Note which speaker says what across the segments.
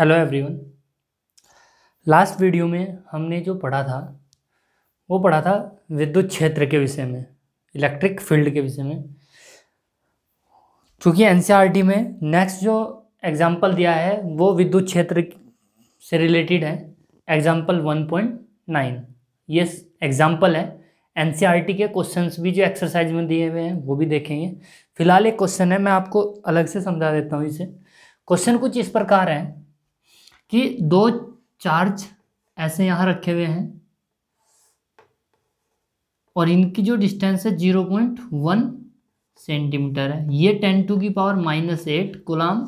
Speaker 1: hello everyone last video में हमने जो पढ़ा था वो पढ़ा था विद्युत क्षेत्र के विषय में इलेक्ट्रिक फील्ड के विषय में चूँकि एन e में नेक्स्ट जो एग्ज़ाम्पल दिया है वो विद्युत क्षेत्र से रिलेटेड है एग्ज़ाम्पल 1.9 ये एग्ज़ाम्पल है एन e के क्वेश्चंस भी जो एक्सरसाइज में दिए हुए हैं वो भी देखेंगे फ़िलहाल एक क्वेश्चन है मैं आपको अलग से समझा देता हूँ इसे क्वेश्चन कुछ इस प्रकार है कि दो चार्ज ऐसे यहां रखे हुए हैं और इनकी जो डिस्टेंस है जीरो पॉइंट वन सेंटीमीटर है ये टेन टू की पावर माइनस एट गुलाम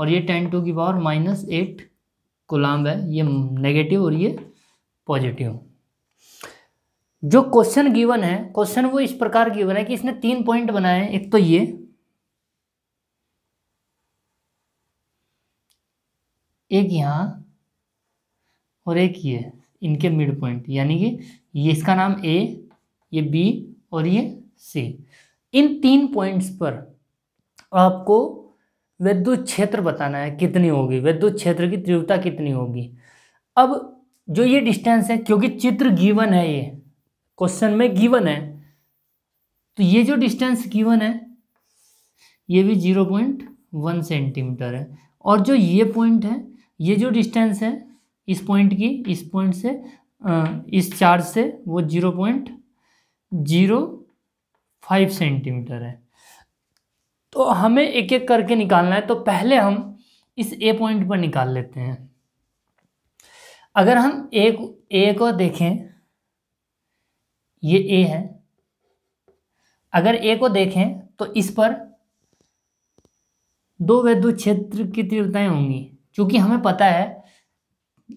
Speaker 1: और ये टेन टू की पावर माइनस एट कोलाम है ये नेगेटिव और ये पॉजिटिव जो क्वेश्चन गिवन है क्वेश्चन वो इस प्रकार गिवन है कि इसने तीन पॉइंट बनाए एक तो ये एक यहाँ और एक ये इनके मिड पॉइंट यानी कि ये इसका नाम ए ये बी और ये सी इन तीन पॉइंट्स पर आपको विद्युत क्षेत्र बताना है कितनी होगी वैद्युत क्षेत्र की तीव्रता कितनी होगी अब जो ये डिस्टेंस है क्योंकि चित्र गिवन है ये क्वेश्चन में गिवन है तो ये जो डिस्टेंस गिवन है ये भी जीरो पॉइंट वन सेंटीमीटर है और जो ये पॉइंट है ये जो डिस्टेंस है इस पॉइंट की इस पॉइंट से इस चार्ज से वो zero point zero five centimetre है तो हमें एक एक करके निकालना है तो पहले हम इस ए पॉइंट पर निकाल लेते हैं अगर हम ए ए को देखें ये ए है अगर ए को देखें तो इस पर दो वैद्युत क्षेत्र की तीव्रताएं होंगी क्योंकि हमें पता है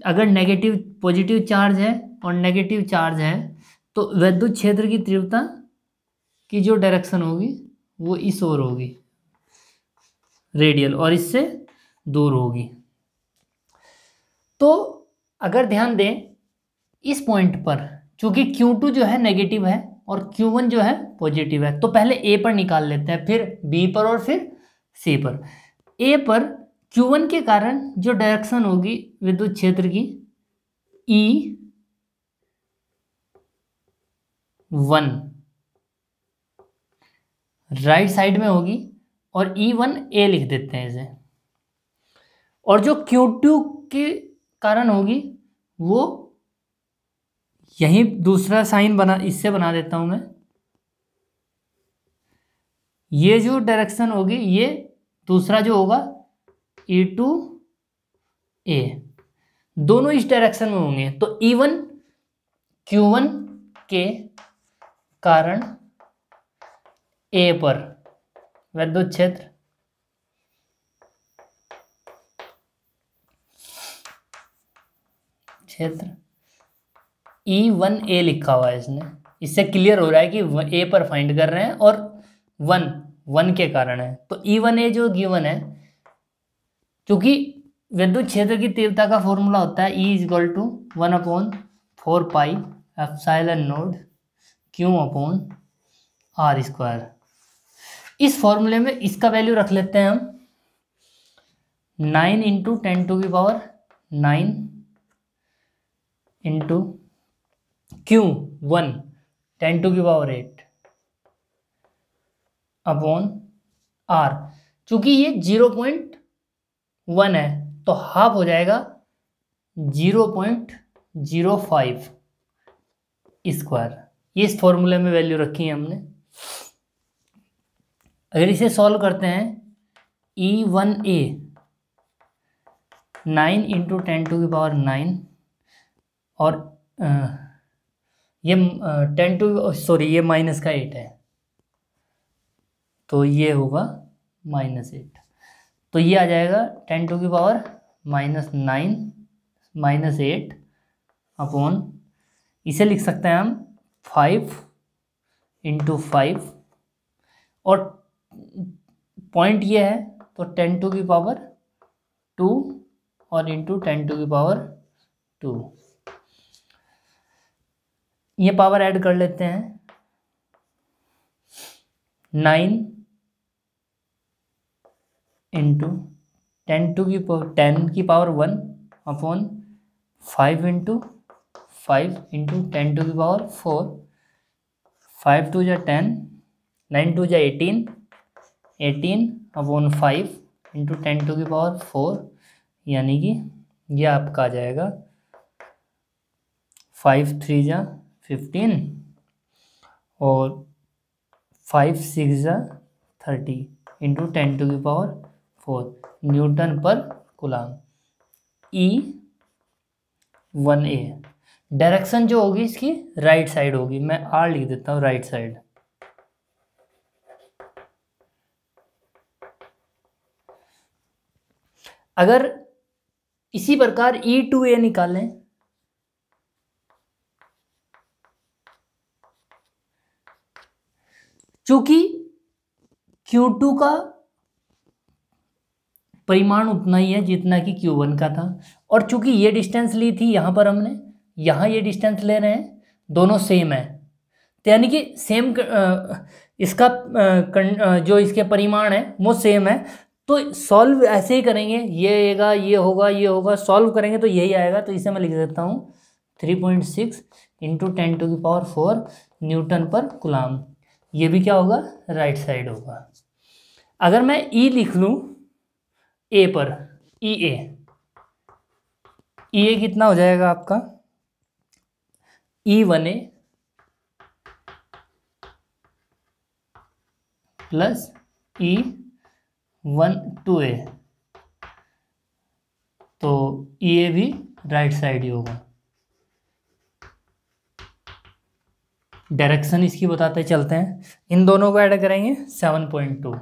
Speaker 1: अगर नेगेटिव पॉजिटिव चार्ज है और नेगेटिव चार्ज है तो वैद्युत क्षेत्र की तीव्रता की जो डायरेक्शन होगी वो इस ओर होगी रेडियल और इससे दूर होगी तो अगर ध्यान दें इस पॉइंट पर चूँकि Q2 जो है नेगेटिव है और Q1 जो है पॉजिटिव है तो पहले A पर निकाल लेते हैं फिर B पर और फिर C पर A पर वन के कारण जो डायरेक्शन होगी विद्युत क्षेत्र की ई वन राइट साइड में होगी और ई वन ए लिख देते हैं इसे और जो क्यू टू के कारण होगी वो यही दूसरा साइन बना इससे बना देता हूं मैं ये जो डायरेक्शन होगी ये दूसरा जो होगा ई टू ए दोनों इस डायरेक्शन में होंगे तो ई वन क्यू वन के कारण ए पर वैद्युत क्षेत्र क्षेत्र ई वन ए लिखा हुआ है इसने इससे क्लियर हो रहा है कि ए पर फाइंड कर रहे हैं और वन वन के कारण है तो ई वन ए जो गिवन है क्योंकि विद्युत क्षेत्र की तीव्रता का फॉर्मूला होता है E equal to one upon four pi epsilon naught Q upon R square इस फॉर्मूले में इसका वैल्यू रख लेते हैं हम नाइन इंटू टेन टू की power nine into Q one ten to की पावर एट अपॉन आर चूंकि ये जीरो पॉइंट वन है तो हाफ हो जाएगा zero point zero five square ये इस फॉर्मूले में वैल्यू रखी है हमने अगर इसे सॉल्व करते हैं E one A nine into ten to की पावर नाइन और आ, ये टेन टू सॉरी ये माइनस का एट है तो ये होगा माइनस एट तो ये आ जाएगा टेन टू की power minus nine minus eight upon इसे लिख सकते हैं हम फाइव इंटू फाइव और पॉइंट ये है तो टेन टू की पावर टू और इंटू टेन टू की पावर टू ये पावर ऐड कर लेते हैं नाइन इंटू टेन टू की पावर टेन की power one upon five into five into ten to की पावर फोर फाइव टू जै टेन नाइन टू जै eighteen eighteen upon five into ten to की power four यानी कि ये आपका आ जाएगा फाइव थ्री जा फिफ्टीन और फाइव सिक्स जा थर्टी इंटू टेन टू की power four newton per coulomb E e one A direction जो होगी इसकी राइट साइड होगी मैं आर लिख देता हूँ राइट साइड अगर इसी प्रकार ई e टू ए निकालें चूंकि क्यू टू का परिमाण उतना ही है जितना कि क्यू वन का था और चूंकि ये डिस्टेंस ली थी यहाँ पर हमने यहाँ ये डिस्टेंस ले रहे हैं दोनों सेम है तो यानी कि सेम इसका जो इसके परिमाण है वो सेम है तो सॉल्व ऐसे ही करेंगे ये आएगा ये होगा ये होगा सॉल्व करेंगे तो यही आएगा तो इसे मैं लिख देता हूँ three point six into ten to की पावर फोर न्यूटन पर गुलाम ये भी क्या होगा राइट साइड होगा अगर मैं ई e लिख लूँ ए पर ई ए ई ए कितना हो जाएगा आपका E one A plus E one two A तो ई e ए भी राइट साइड ही होगा डायरेक्शन इसकी बताते चलते हैं इन दोनों को ऐड करेंगे seven point two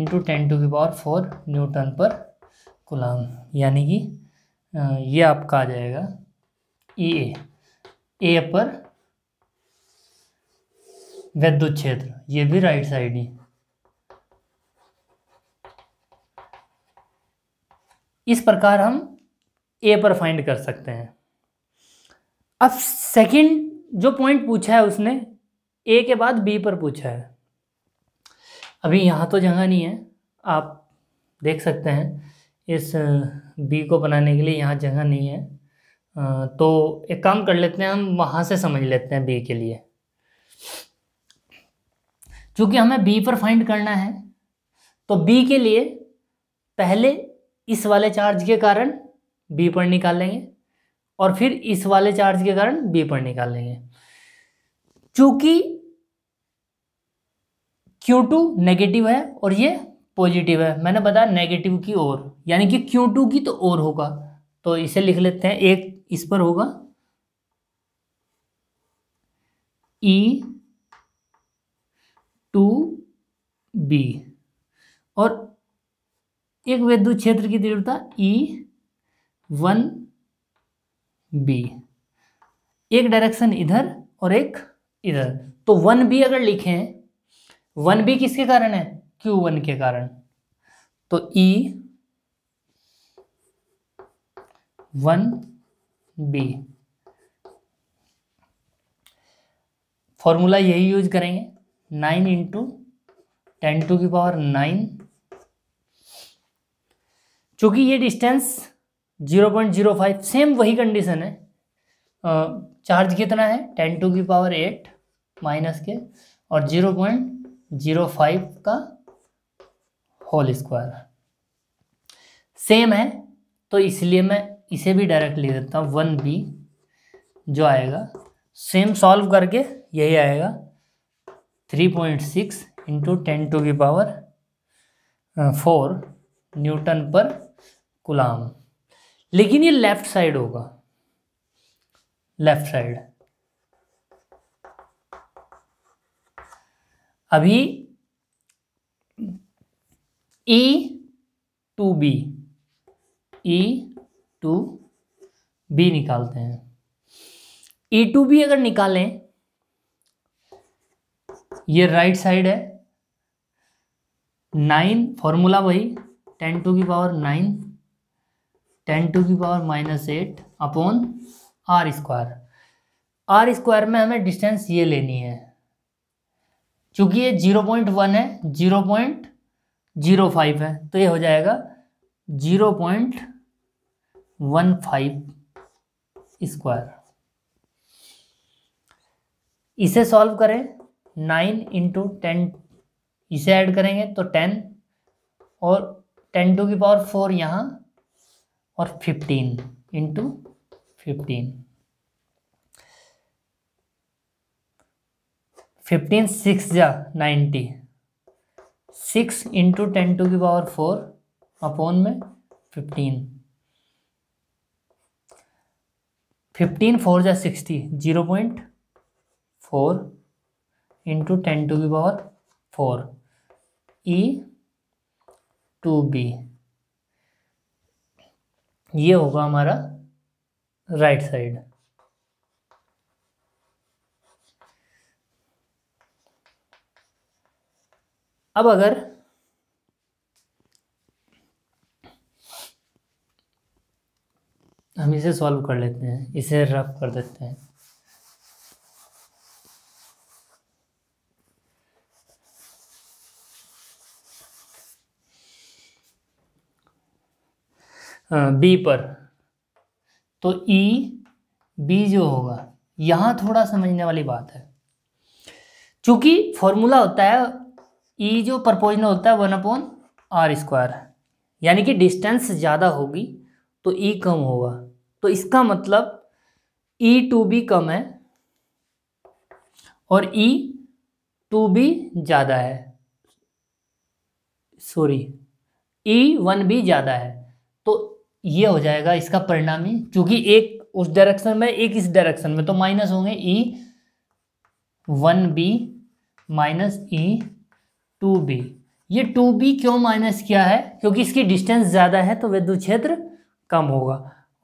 Speaker 1: into ten to की पावर फोर न्यूटन पर गुलाम यानी कि ये आपका आ जाएगा ई ए ए पर वैद्युत क्षेत्र ये भी राइट साइड ही इस प्रकार हम ए पर फाइंड कर सकते हैं अब सेकंड जो पॉइंट पूछा है उसने ए के बाद बी पर पूछा है अभी यहाँ तो जगह नहीं है आप देख सकते हैं इस बी को बनाने के लिए यहाँ जगह नहीं है तो एक काम कर लेते हैं हम वहाँ से समझ लेते हैं बी के लिए चूँकि हमें बी पर फाइंड करना है तो बी के लिए पहले इस वाले चार्ज के कारण बी पर निकालेंगे और फिर इस वाले चार्ज के कारण बी पर निकालेंगे चूँकि Q2 नेगेटिव है और ये पॉजिटिव है मैंने बताया नेगेटिव की ओर यानी कि Q2 की तो ओर होगा तो इसे लिख लेते हैं एक इस पर होगा ई टू बी और एक वैद्युत क्षेत्र की तीव्रता ई वन बी एक डायरेक्शन इधर और एक इधर तो वन बी अगर लिखें वन भी किसके कारण है क्यू वन के कारण तो ई वन बी फॉर्मूला यही यूज करेंगे नाइन इंटू टेन टू की पावर नाइन चूंकि ये distance zero point zero five same वही कंडीशन है चार्ज कितना है टेन टू की पावर एट माइनस के और जीरो पॉइंट जीरो फाइव का होल स्क्वायर सेम है तो इसलिए मैं इसे भी डायरेक्ट ले देता हूँ वन बी जो आएगा सेम सॉल्व करके यही आएगा three point six into ten to की पावर फोर न्यूटन पर गुलाम लेकिन ये लेफ़्ट साइड होगा लेफ़्ट साइड अभी E two B E two B निकालते हैं ई टू बी अगर निकालें ये राइट साइड है नाइन फॉर्मूला वही टेन टू की पावर नाइन टेन टू की power minus eight upon R square R square में हमें डिस्टेंस ये लेनी है चूंकि ये जीरो पॉइंट वन है जीरो पॉइंट जीरो फाइव है तो ये हो जाएगा zero point one five square इसे सॉल्व करें नाइन इंटू टेन इसे ऐड करेंगे तो टेन और टेन टू की पावर फोर यहाँ और fifteen into fifteen fifteen six जा ninety six into ten to की पावर फोर अपॉन में फिफ्टीन फिफ्टीन फोर जा sixty zero point four into ten to की power four E two B ये होगा हमारा राइट साइड अब अगर हम इसे सॉल्व कर लेते हैं इसे रफ कर देते हैं बी पर तो ई e, बी जो होगा यहां थोड़ा समझने वाली बात है चूंकि फॉर्मूला होता है ई e जो प्रपोजनल होता है वन अपॉन आर स्क्वायर यानी कि डिस्टेंस ज़्यादा होगी तो ई e कम होगा तो इसका मतलब ई e टू बी कम है और ई टू बी ज़्यादा है सॉरी ई वन बी ज़्यादा है तो ये हो जाएगा इसका परिणाम ही चूँकि एक उस डायरेक्शन में एक इस डायरेक्शन में तो माइनस होंगे E one B minus E two B ये टू बी क्यों माइनस किया है क्योंकि इसकी डिस्टेंस ज़्यादा है तो विद्युत क्षेत्र कम होगा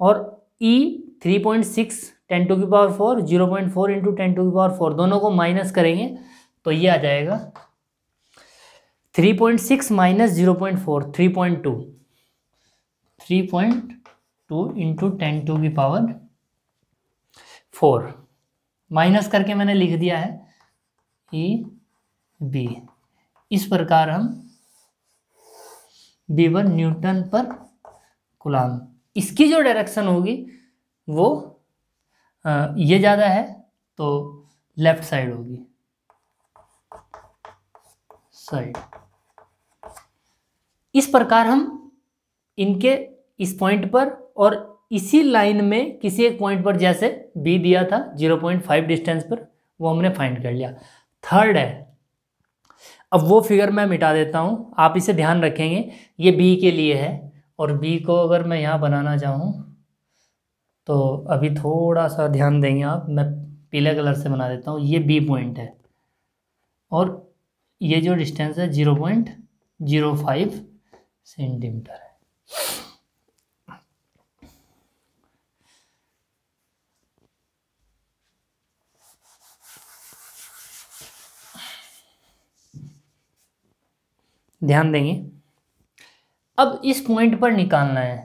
Speaker 1: और E three point six ten to की power four zero point four into ten to की पावर फोर दोनों को माइनस करेंगे तो ये आ जाएगा three point six minus zero point four three point two three point two into ten to की पावर फोर माइनस करके मैंने लिख दिया है ई e बी इस प्रकार हम बी वन न्यूटन पर गुलाम इसकी जो डायरेक्शन होगी वो ये ज़्यादा है तो लेफ्ट साइड होगी साइड इस प्रकार हम इनके इस पॉइंट पर और इसी लाइन में किसी एक पॉइंट पर जैसे बी दिया था 0.5 डिस्टेंस पर वो हमने फाइंड कर लिया थर्ड है अब वो फिगर मैं मिटा देता हूँ आप इसे ध्यान रखेंगे ये बी के लिए है और बी को अगर मैं यहाँ बनाना चाहूँ तो अभी थोड़ा सा ध्यान देंगे आप मैं पीले कलर से बना देता हूँ ये बी पॉइंट है और ये जो डिस्टेंस है zero point zero five centimetre है ध्यान देंगे अब इस पॉइंट पर निकालना है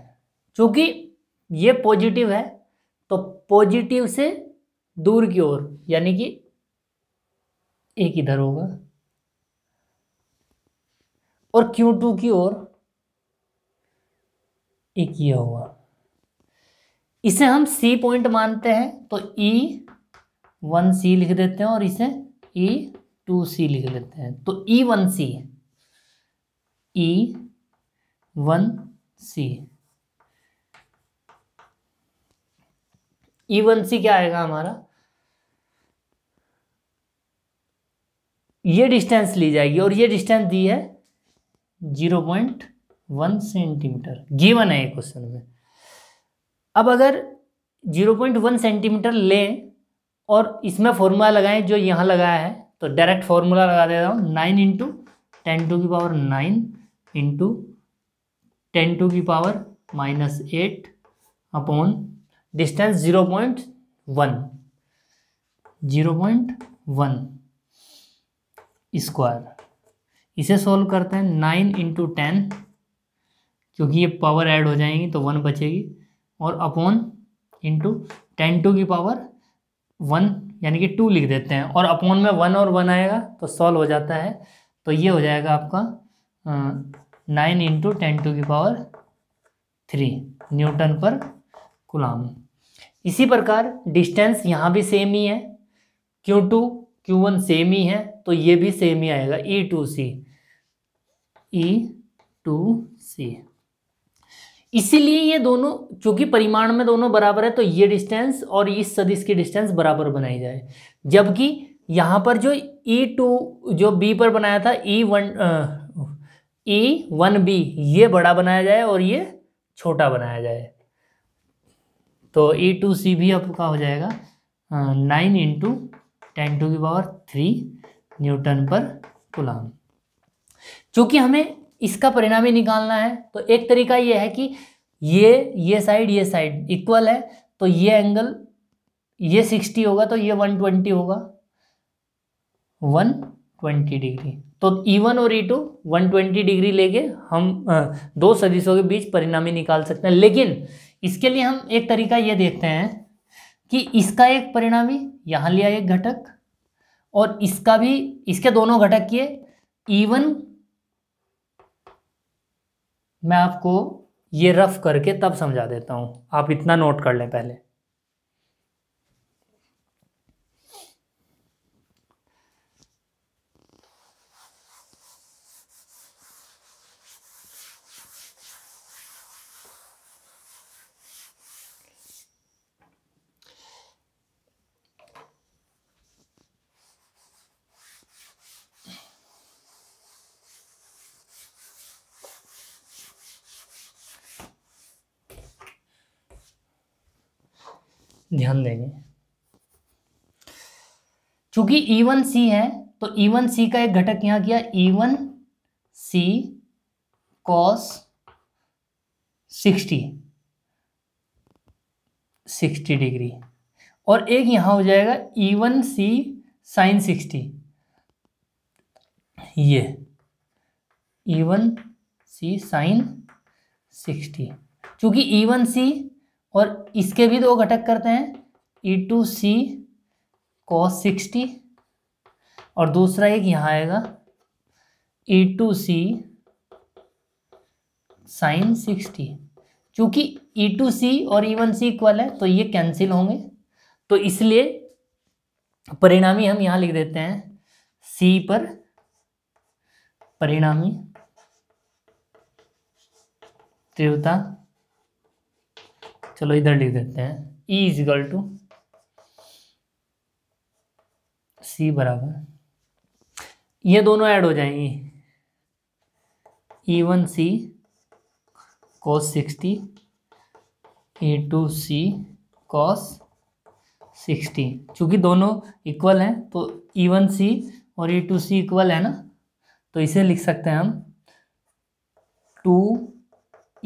Speaker 1: चूंकि ये पॉजिटिव है तो पॉजिटिव से दूर की ओर यानी कि एक इधर होगा और Q2 की ओर एक ये होगा इसे हम C पॉइंट मानते हैं तो E वन सी लिख देते हैं और इसे E टू सी लिख देते हैं तो E वन सी है ई वन सी ई वन सी क्या आएगा हमारा ये डिस्टेंस ली जाएगी और ये डिस्टेंस दी है zero point one centimetre given है क्वेश्चन में अब अगर जीरो पॉइंट वन सेंटीमीटर लें और इसमें फॉर्मूला लगाएं जो यहाँ लगाया है तो डायरेक्ट फॉर्मूला लगा देता हूँ नाइन इंटू टेन टू की power nine into ten to की power minus eight upon distance zero point one zero point one square इसे सॉल्व करते हैं नाइन इंटू टेन क्योंकि ये पावर ऐड हो जाएंगी तो वन बचेगी और अपॉन इंटू टेन टू की पावर वन यानी कि टू लिख देते हैं और अपॉन में वन और वन आएगा तो सॉल्व हो जाता है तो ये हो जाएगा आपका नाइन इंटू टेन टू की पावर थ्री न्यूटन पर गुलाम इसी प्रकार डिस्टेंस यहाँ भी सेम ही है Q two Q one same ही है तो ये भी सेम ही आएगा ई टू सी ई टू सी इसीलिए ये दोनों चूंकि परिमाण में दोनों बराबर है तो ये डिस्टेंस और इस सदिश की डिस्टेंस बराबर बनाई जाए जबकि यहाँ पर जो ई e टू जो बी पर बनाया था E e one E one B ये बड़ा बनाया जाए और ये छोटा बनाया जाए तो ई टू सी भी आपका हो जाएगा नाइन इंटू टेन टू की power three newton per coulomb चूंकि हमें इसका परिणाम ही निकालना है तो एक तरीका ये है कि ये ये साइड ये साइड इक्वल है तो ये एंगल ये सिक्सटी होगा तो ये वन ट्वेंटी होगा वन ट्वेंटी डिग्री तो ई वन और E two one twenty degree लेके हम दो सदिशों के बीच परिणामी निकाल सकते हैं लेकिन इसके लिए हम एक तरीका ये देखते हैं कि इसका एक परिणामी यहाँ लिया एक घटक और इसका भी इसके दोनों घटक किए ई वन मैं आपको ये रफ करके तब समझा देता हूँ आप इतना नोट कर लें पहले ध्यान देंगे चूंकि ई वन सी है तो ई वन सी का एक घटक यहां किया E one C cos sixty sixty degree और एक यहां हो जाएगा E one C sine sixty ये E one C sine sixty चूंकि ई वन सी और इसके भी दो घटक करते हैं E two C cos sixty और दूसरा एक यहाँ आएगा E two C sine sixty चूँकि ई टू सी और ई वन सी इक्वल है तो ये कैंसिल होंगे तो इसलिए परिणामी हम यहाँ लिख देते हैं सी पर परिणामी तीव्रता चलो इधर लिख देते हैं ई इजगल टू सी बराबर ये दोनों ऐड हो जाएंगे E one C cos sixty E two C cos sixty चूँकि दोनों इक्वल हैं तो ई वन सी और ई टू सी इक्वल है ना तो इसे लिख सकते हैं हम two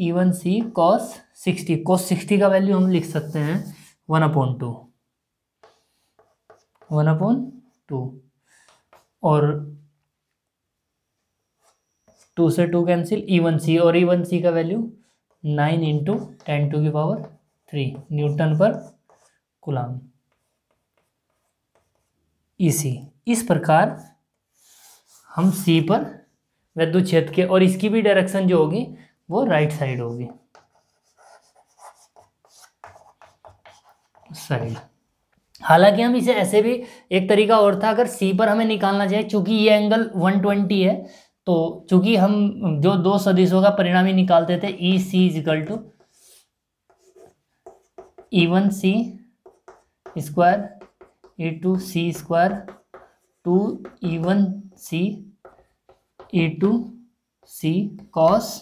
Speaker 1: E one C cos sixty cos sixty का वैल्यू हम लिख सकते हैं one upon two one upon two और टू से two cancel E one C और ई वन सी का value nine into ten to की पावर थ्री न्यूटन पर गुलाम इसी इस प्रकार हम सी पर वैद्युत क्षेत्र के और इसकी भी डायरेक्शन जो होगी वो राइट साइड होगी साइड हालांकि हम इसे ऐसे भी एक तरीका और था अगर सी पर हमें निकालना चाहिए चूंकि ये एंगल 120 है तो चूंकि हम जो दो सदिशों का परिणामी निकालते थे E C equal to E one C square E two C square two E one C E two C cos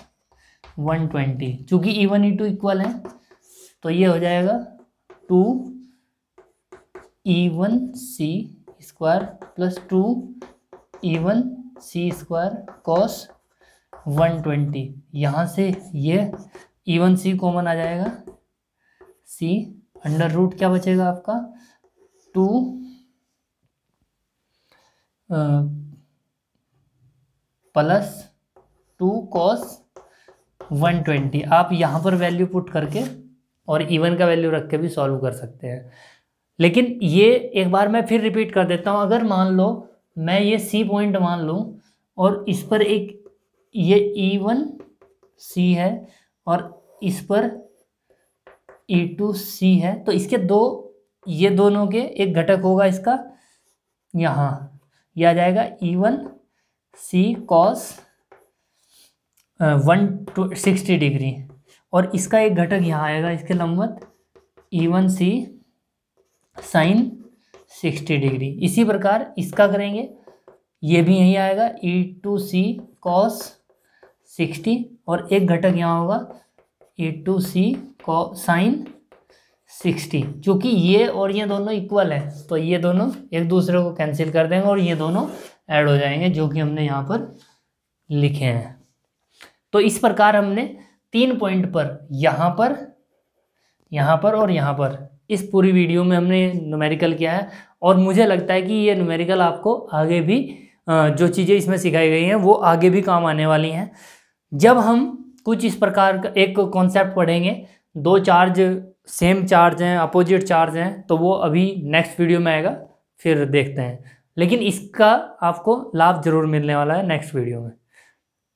Speaker 1: one twenty चूंकि E one E two equal है तो ये हो जाएगा two E one C square plus two E one C square cos one twenty यहाँ से ये E one सी common आ जाएगा सी अंडर रूट क्या बचेगा आपका टू प्लस टू कॉस 120 आप यहाँ पर वैल्यू पुट करके और इवन का वैल्यू रख के भी सॉल्व कर सकते हैं लेकिन ये एक बार मैं फिर रिपीट कर देता हूँ अगर मान लो मैं ये सी पॉइंट मान लूँ और इस पर एक ये ई वन सी है और इस पर ई टू सी है तो इसके दो ये दोनों के एक घटक होगा इसका यहाँ यह आ जाएगा E one C cos one two sixty degree और इसका एक घटक यहाँ आएगा इसके लंबवत E one C sine sixty degree इसी प्रकार इसका करेंगे ये भी यहीं आएगा E two C cos sixty और एक घटक यहाँ होगा ई टू सी कॉ साइन सिक्सटी क्योंकि ये और ये दोनों इक्वल है तो ये दोनों एक दूसरे को कैंसिल कर देंगे और ये दोनों ऐड हो जाएंगे जो कि हमने यहाँ पर लिखे हैं तो इस प्रकार हमने तीन पॉइंट पर यहाँ पर यहाँ पर और यहाँ पर इस पूरी वीडियो में हमने न्यूमेरिकल किया है और मुझे लगता है कि ये न्यूमेरिकल आपको आगे भी जो चीज़ें इसमें सिखाई गई हैं वो आगे भी काम आने वाली हैं जब हम कुछ इस प्रकार का एक कॉन्सेप्ट पढ़ेंगे दो चार्ज सेम चार्ज हैं अपोजिट चार्ज हैं तो वो अभी नेक्स्ट वीडियो में आएगा फिर देखते हैं लेकिन इसका आपको लाभ ज़रूर मिलने वाला है नेक्स्ट वीडियो में